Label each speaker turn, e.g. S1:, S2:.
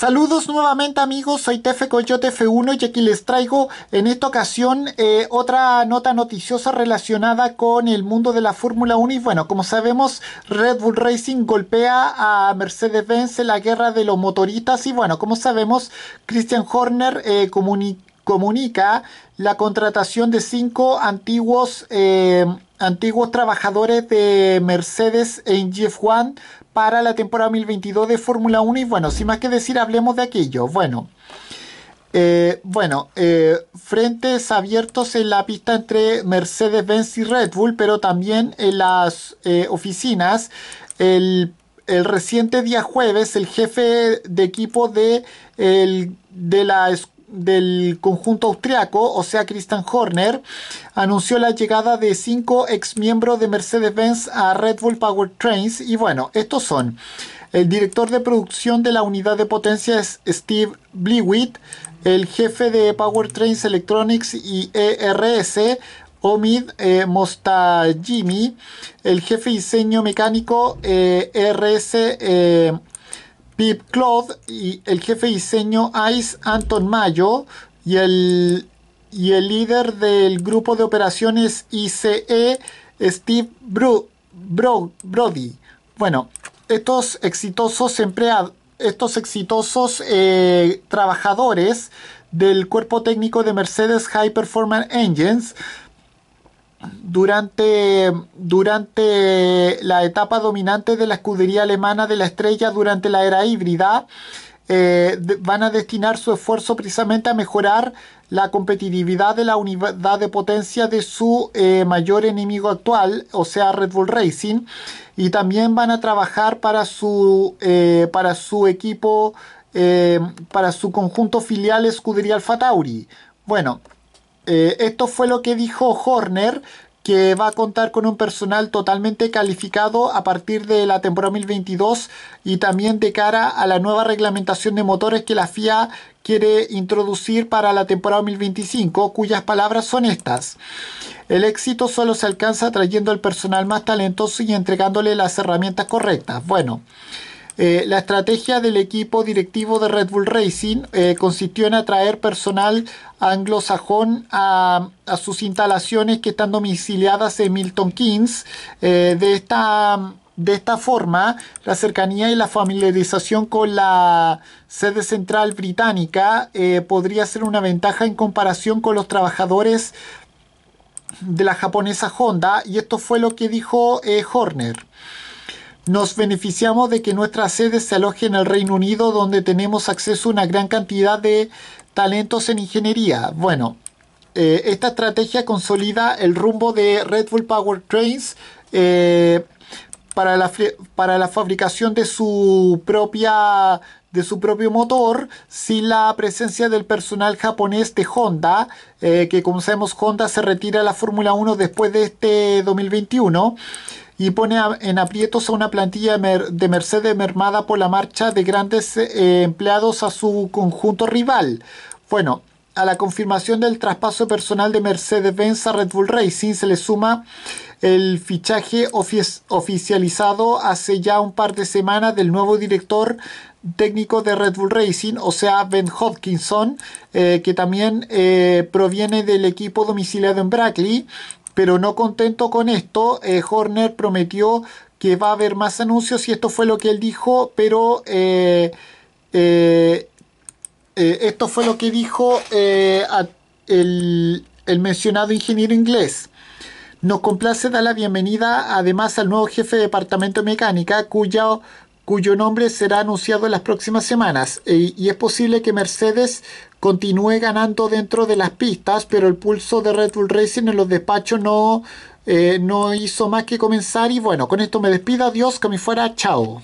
S1: Saludos nuevamente amigos, soy Tefe Coyote F1 y aquí les traigo en esta ocasión eh, otra nota noticiosa relacionada con el mundo de la Fórmula 1 y bueno, como sabemos Red Bull Racing golpea a Mercedes-Benz en la guerra de los motoristas y bueno, como sabemos Christian Horner eh, comunica la contratación de cinco antiguos... Eh, antiguos trabajadores de Mercedes en GF1 para la temporada 2022 de Fórmula 1 y bueno, sin más que decir, hablemos de aquello. Bueno, eh, bueno, eh, frentes abiertos en la pista entre Mercedes-Benz y Red Bull, pero también en las eh, oficinas. El, reciente día jueves, el jefe de equipo de, el, de la del conjunto austriaco, o sea, Christian Horner, anunció la llegada de cinco exmiembros de Mercedes-Benz a Red Bull Powertrains. Y bueno, estos son el director de producción de la unidad de potencia es Steve Bliwitt, el jefe de Powertrains Electronics y ERS, Omid eh, Mostajimi, el jefe de diseño mecánico eh, e RS. Eh, Pip Claude, y el jefe de diseño ICE Anton Mayo y el, y el líder del grupo de operaciones ICE Steve Bro, Brody. Bueno, estos exitosos empleados, estos exitosos eh, trabajadores del cuerpo técnico de Mercedes High Performance Engines durante, durante la etapa dominante de la escudería alemana de la estrella durante la era híbrida. Eh, van a destinar su esfuerzo precisamente a mejorar la competitividad de la unidad de potencia de su eh, mayor enemigo actual, o sea Red Bull Racing, y también van a trabajar para su, eh, para su equipo, para su conjunto filial Escudería Alfa Tauri. Bueno, eh, esto fue lo que dijo Horner que va a contar con un personal totalmente calificado a partir de la temporada 2022 y también de cara a la nueva reglamentación de motores que la FIA quiere introducir para la temporada 2025, cuyas palabras son estas. El éxito solo se alcanza trayendo el personal más talentoso y entregándole las herramientas correctas. Bueno, eh, la estrategia del equipo directivo de Red Bull Racing eh, consistió en atraer personal anglosajón a, sus instalaciones que están domiciliadas en Milton Keynes. Eh, de, esta, de esta forma, la cercanía y la familiarización con la sede central británica podría ser una ventaja en comparación con los trabajadores de la japonesa Honda y esto fue lo que dijo Horner. Nos beneficiamos de que nuestra sede se aloje en el Reino Unido, donde tenemos acceso a una gran cantidad de talentos en ingeniería. Bueno, eh, esta estrategia consolida el rumbo de Red Bull Power Trains. Eh, para la, para la fabricación de su propia de su propio motor sin la presencia del personal japonés de Honda, eh, que como sabemos Honda se retira a la Fórmula 1 después de este 2021 y pone en aprietos a una plantilla de Mercedes mermada por la marcha de grandes eh, empleados a su conjunto rival. Bueno, a la confirmación del traspaso personal de Mercedes-Benz a Red Bull Racing se le suma el fichaje oficializado hace ya un par de semanas del nuevo director técnico de Red Bull Racing, o sea, Ben Hopkinson, eh, que también eh, proviene del equipo domiciliado en Brackley. Pero no contento con esto, eh, Horner prometió que va a haber más anuncios y esto fue lo que él dijo, pero... Eh, esto fue lo que dijo eh, el, mencionado ingeniero inglés. Nos complace dar la bienvenida además al nuevo jefe de departamento de mecánica, cuyo, nombre será anunciado en las próximas semanas. E, y es posible que Mercedes continúe ganando dentro de las pistas, pero el pulso de Red Bull Racing en los despachos no, eh, no hizo más que comenzar. Y bueno, con esto me despido. Adiós, que me fuera. Chao.